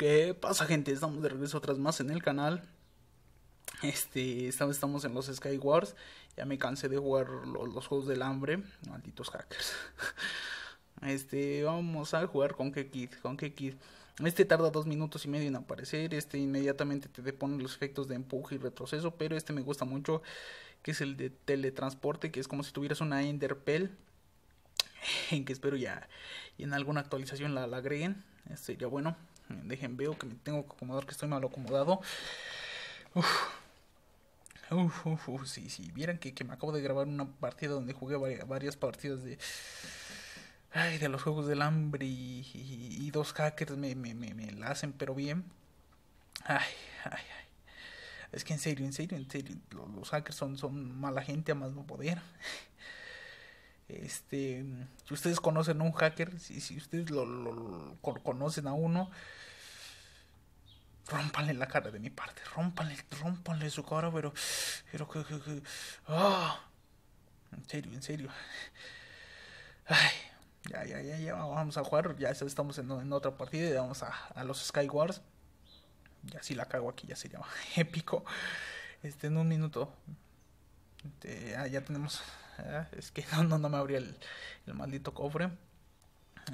¿Qué pasa gente? Estamos de regreso otras más en el canal. Este, estamos en los Skywars Ya me cansé de jugar los, juegos del hambre. Malditos hackers. Este, vamos a jugar con que kit con Este tarda dos minutos y medio en aparecer. Este inmediatamente te pone los efectos de empuje y retroceso. Pero este me gusta mucho. Que es el de teletransporte. Que es como si tuvieras una Pell. En que espero ya. Y en alguna actualización la, la agreguen. Este, ya bueno. Dejen, veo que me tengo que acomodar, que estoy mal acomodado. Uf. Uf, uf, Si, sí, sí. vieran que, que, me acabo de grabar una partida donde jugué varias, partidas de. Ay, de los juegos del hambre y, dos hackers me, me, me, la hacen, pero bien. Ay, ay, ay. Es que en serio, en serio, en serio. Los, los hackers son, son mala gente a más no poder. Este, si ustedes conocen a un hacker, si, si ustedes lo, conocen a uno, rompanle la cara de mi parte, rompanle, rompanle su cara, pero, pero que, ah, en serio, en serio. Ay, ya, ya, ya, ya, vamos a jugar, ya estamos en, en otra partida y vamos a, a los Skywars. Ya si la cago aquí ya sería épico. Este, en un minuto este, ah, ya tenemos. Ah, es que no, no, no me abría el, maldito cofre.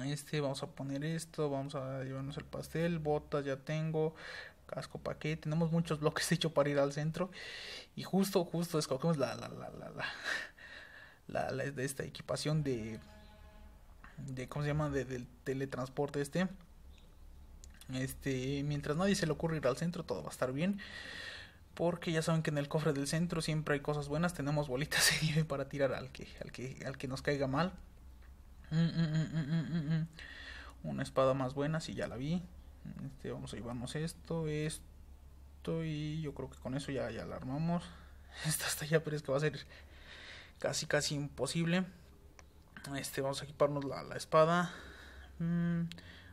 Este, vamos a poner esto. Vamos a llevarnos el pastel. Botas ya tengo. Casco para qué. Tenemos muchos bloques hechos para ir al centro. Y justo, justo escogemos la, la, la, la, la, la, la de esta equipación de. De, ¿Cómo se llama? De, del teletransporte este. Este, mientras nadie se le ocurra ir al centro, todo va a estar bien porque ya saben que en el cofre del centro siempre hay cosas buenas, tenemos bolitas para tirar al que, al que, al que nos caiga mal. Mm, mm, mm, Una espada más buena, si ya la vi. Este, vamos a llevarnos esto, esto y yo creo que con eso ya, ya la armamos. Esta está ya, pero es que va a ser casi casi imposible. Este, vamos a equiparnos la, la espada.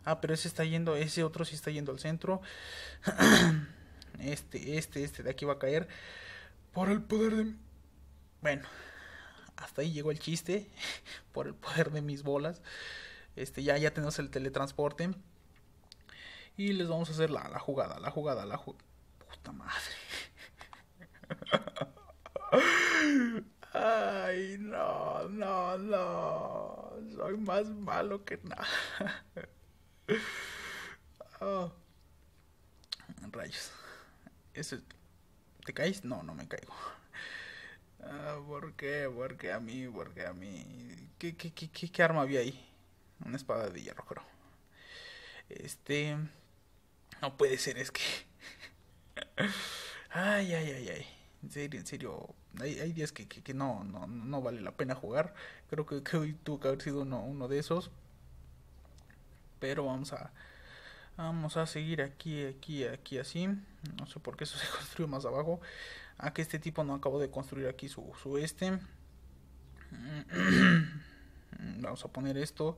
ah, pero ese está yendo, ese otro sí está yendo al centro. este, este, este de aquí va a caer por el poder de... Bueno, hasta ahí llegó el chiste, por el poder de mis bolas. Este, ya, ya tenemos el teletransporte. Y les vamos a hacer la, la jugada, la jugada, la jugada. Puta madre. Ay, no, no, no. Soy más malo que nada. Oh. Rayos. ¿Eso, ¿Te caes? No, no me caigo. Ah, ¿Por qué? ¿Por qué a mí? ¿Por qué a mí? ¿Qué, qué, qué, arma había ahí? Una espada de hierro, creo. Este. No puede ser, es que. ay, ay, ay, ay. En serio, en serio. Hay, días que, que, no, no, no vale la pena jugar. Creo que, hoy tuvo que haber sido uno de esos. Pero vamos a, Vamos a seguir aquí, aquí, aquí, así. No sé por qué eso se construyó más abajo. A que este tipo no acabó de construir aquí su, su este. Vamos a poner esto.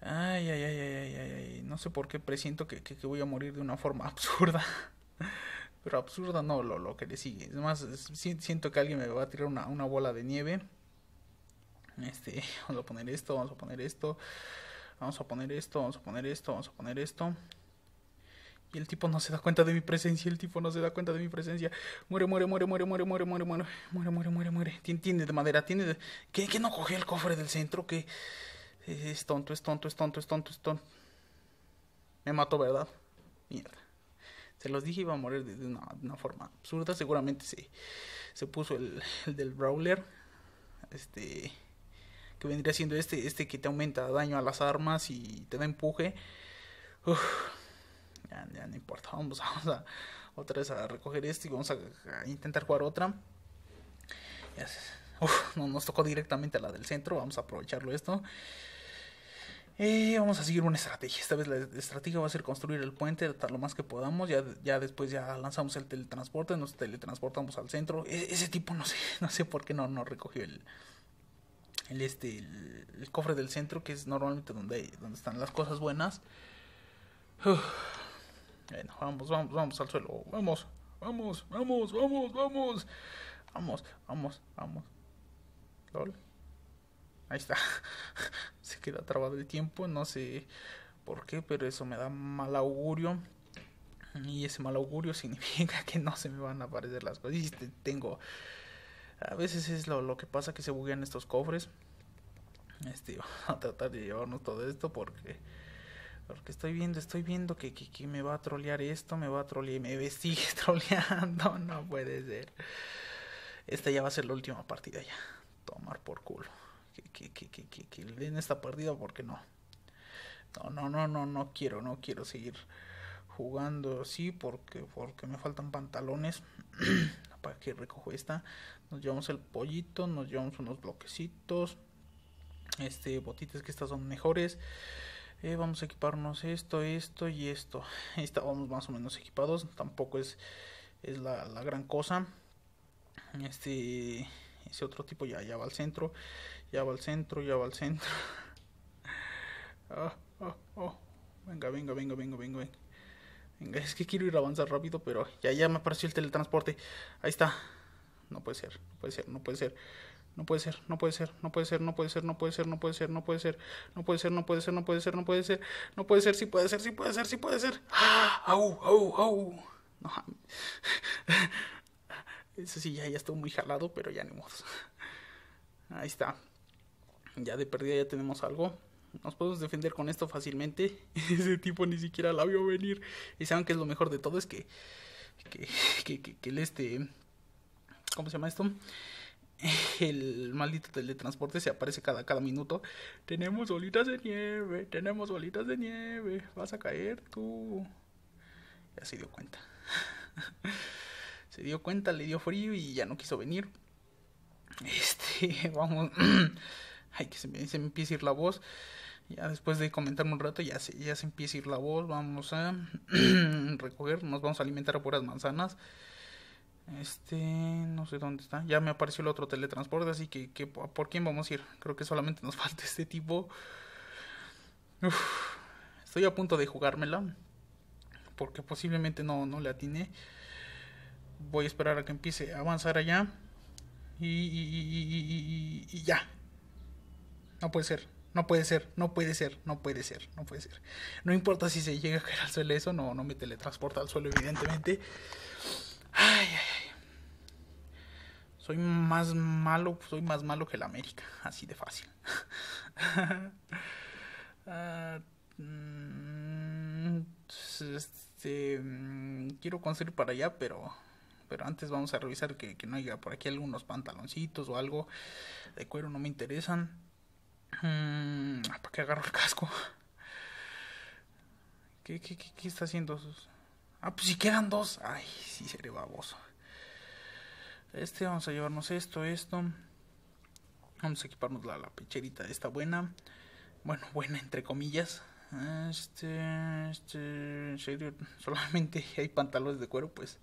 Ay, ay, ay, ay, ay, ay. No sé por qué presiento que, que, voy a morir de una forma absurda. Pero absurda no, lo, lo que le sigue. Es más, siento que alguien me va a tirar una, una bola de nieve. Este, vamos a poner esto, vamos a poner esto. Vamos a poner esto, vamos a poner esto, vamos a poner esto. Y el tipo no se da cuenta de mi presencia, el tipo no se da cuenta de mi presencia. Muere, muere, muere, muere, muere, muere, muere, muere, muere, muere, muere, muere. Tiene, tiene de madera, tiene de... ¿Qué, no cogió el cofre del centro? ¿Qué? Es tonto, es tonto, es tonto, es tonto, es tonto. Me mató, ¿verdad? Mierda. Se los dije iba a morir de una, forma absurda. Seguramente se, se puso el, el del brawler. Este que vendría siendo este, este que te aumenta daño a las armas y te da empuje. Uf, ya, no importa, vamos, a otra vez a recoger este y vamos a, intentar jugar otra. no nos tocó directamente a la del centro, vamos a aprovecharlo esto. Y eh, vamos a seguir una estrategia. Esta vez la estrategia va a ser construir el puente, tratar lo más que podamos. Ya, ya después ya lanzamos el teletransporte, nos teletransportamos al centro. E, ese tipo no sé, no sé por qué no, no recogió el, el este el, cofre del centro que es normalmente donde donde están las cosas buenas bueno vamos vamos vamos al suelo vamos vamos vamos vamos vamos vamos vamos vamos lol ahí está se queda trabado el tiempo no sé por qué pero eso me da mal augurio y ese mal augurio significa que no se me van a aparecer las cosas y tengo a veces es lo, que pasa que se buguean estos cofres. Este, a tratar de llevarnos todo esto porque... Porque estoy viendo, estoy viendo que, que, me va a trolear esto, me va a trolear, y me sigue troleando, no puede ser. Esta ya va a ser la última partida ya. Tomar por culo. Que, que, que, que, que den esta partida porque no. No, no, no, no, no quiero, no quiero seguir jugando así porque, porque me faltan pantalones. para que recojo esta. Nos llevamos el pollito, nos llevamos unos bloquecitos. Este, botitas que estas son mejores. Eh, vamos a equiparnos esto, esto y esto. Estábamos más o menos equipados. Tampoco es, es la, gran cosa. Este, ese otro tipo ya, ya va al centro. Ya va al centro, ya va al centro. Ah, ah, ah. Venga, venga, venga, venga, venga, venga. Es que quiero ir a avanzar rápido, pero ya, ya me apareció el teletransporte. Ahí está. No puede ser, no puede ser, no puede ser. No puede ser, no puede ser, no puede ser, no puede ser, no puede ser, no puede ser, no puede ser, no puede ser, no puede ser, no puede ser, no puede ser, no puede ser, sí puede ser, sí puede ser, sí puede ser. ¡Au, au, au! No, eso sí, ya, ya estuvo muy jalado, pero ya ni modo. Ahí está. Ya de perdida ya tenemos algo nos podemos defender con esto fácilmente. Ese tipo ni siquiera la vio venir. Y saben que es lo mejor de todo, es que, que, que, que, el este, ¿cómo se llama esto? el maldito teletransporte se aparece cada, cada minuto. Tenemos bolitas de nieve, tenemos bolitas de nieve, vas a caer tú. Ya se dio cuenta. se dio cuenta, le dio frío y ya no quiso venir. Este, vamos. Ay, que se se me empieza a ir la voz. Ya después de comentarme un rato, ya se, ya se empieza a ir la voz. Vamos a recoger, nos vamos a alimentar a puras manzanas. Este, no sé dónde está. Ya me apareció el otro teletransporte, así que, ¿por quién vamos a ir? Creo que solamente nos falta este tipo. estoy a punto de jugármela. Porque posiblemente no, no le atine. Voy a esperar a que empiece a avanzar allá. y ya. No puede ser no puede ser, no puede ser, no puede ser, no puede ser. No importa si se llega a caer al suelo eso, no, no me teletransporta al suelo, evidentemente. Ay, ay, ay. Soy más malo, soy más malo que la América, así de fácil. Ah, mm, este, mm, quiero construir para allá, pero pero antes vamos a revisar que, que no haya por aquí algunos pantaloncitos o algo de cuero, no me interesan. Mm, ¿Para qué agarro el casco? ¿Qué, está haciendo? Ah, pues si quedan dos. Ay, sí, seré baboso. Este, vamos a llevarnos esto, esto. Vamos a equiparnos la, la pecherita. Esta buena. Bueno, buena entre comillas. Este, este, en serio, solamente hay pantalones de cuero, pues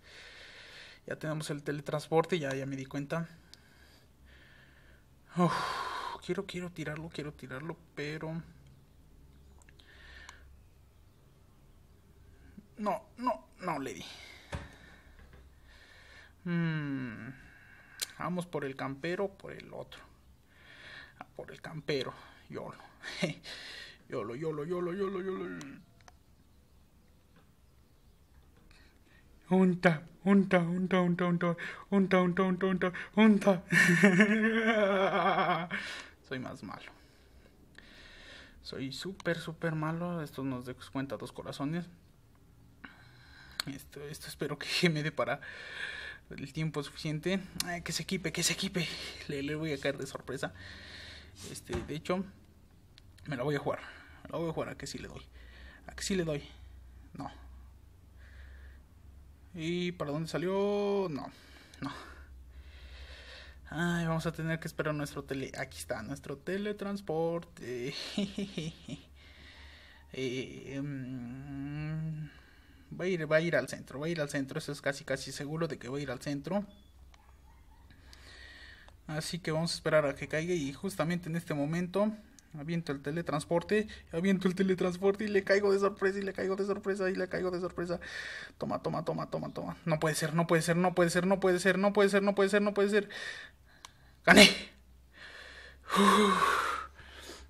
ya tenemos el teletransporte, ya, ya me di cuenta. Uf quiero, quiero tirarlo, quiero tirarlo, pero... No, no, no le di. Hmm, vamos por el campero, por el otro. Ah, por el campero, yolo. yolo, yolo, yolo, yolo, yolo. Unta, unta, unta, unta, unta, unta, unta, unta, unta, unta. Soy más malo. Soy súper, súper malo. Esto nos descuenta dos corazones. Esto, esto espero que me dé para el tiempo suficiente. que se equipe, que se equipe. Le, voy a caer de sorpresa. Este, de hecho, me lo voy a jugar. Me voy a jugar a que sí le doy. A que sí le doy. No. ¿Y para dónde salió? No, no. Ay, vamos a tener que esperar nuestro tele. Aquí está, nuestro teletransporte. Eh, mm, va, a ir, va a ir al centro, va a ir al centro. Eso es casi, casi seguro de que va a ir al centro. Así que vamos a esperar a que caiga. Y justamente en este momento aviento el teletransporte, aviento el teletransporte y le caigo de sorpresa y le caigo de sorpresa y le caigo de sorpresa. Toma, toma, toma, toma, toma. No puede ser, no puede ser, no puede ser, no puede ser, no puede ser, no puede ser, no puede ser. ¡Gané!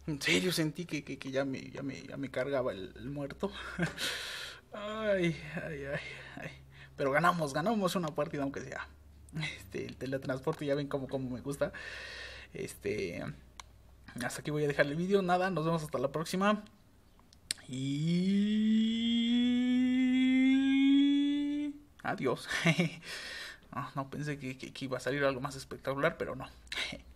En serio sentí que, ya, me, ya, me, cargaba el, muerto. ay, ay, ay, ay. Pero ganamos, ganamos una partida aunque sea. Este, el teletransporte ya ven cómo como me gusta. Este hasta aquí voy a dejar el vídeo. Nada, nos vemos hasta la próxima. Y... Adiós. Ah, no, pensé que iba a salir algo más espectacular, pero no.